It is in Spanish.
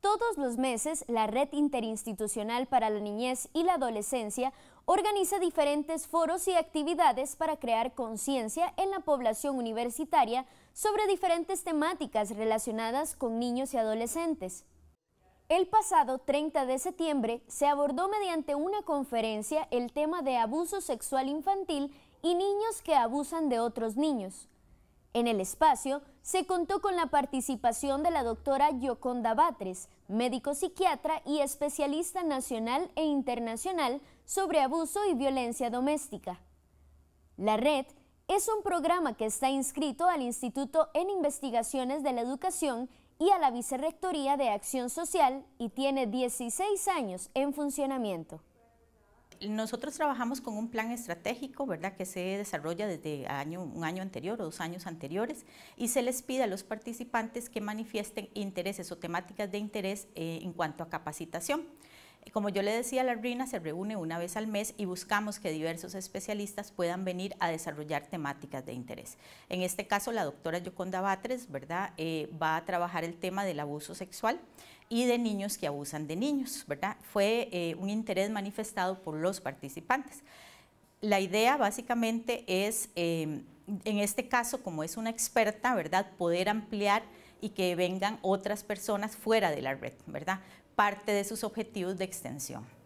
Todos los meses, la Red Interinstitucional para la Niñez y la Adolescencia organiza diferentes foros y actividades para crear conciencia en la población universitaria sobre diferentes temáticas relacionadas con niños y adolescentes. El pasado 30 de septiembre se abordó mediante una conferencia el tema de abuso sexual infantil y niños que abusan de otros niños. En el espacio se contó con la participación de la doctora Yoconda Batres, médico psiquiatra y especialista nacional e internacional sobre abuso y violencia doméstica. La red es un programa que está inscrito al Instituto en Investigaciones de la Educación y a la Vicerrectoría de Acción Social y tiene 16 años en funcionamiento nosotros trabajamos con un plan estratégico, ¿verdad? Que se desarrolla desde un año anterior o dos años anteriores y se les pide a los participantes que manifiesten intereses o temáticas de interés eh, en cuanto a capacitación. Como yo le decía, la RINA se reúne una vez al mes y buscamos que diversos especialistas puedan venir a desarrollar temáticas de interés. En este caso, la doctora Yoconda Batres ¿verdad? Eh, va a trabajar el tema del abuso sexual y de niños que abusan de niños. ¿verdad? Fue eh, un interés manifestado por los participantes. La idea básicamente es, eh, en este caso, como es una experta, ¿verdad? poder ampliar y que vengan otras personas fuera de la red, ¿verdad? Parte de sus objetivos de extensión.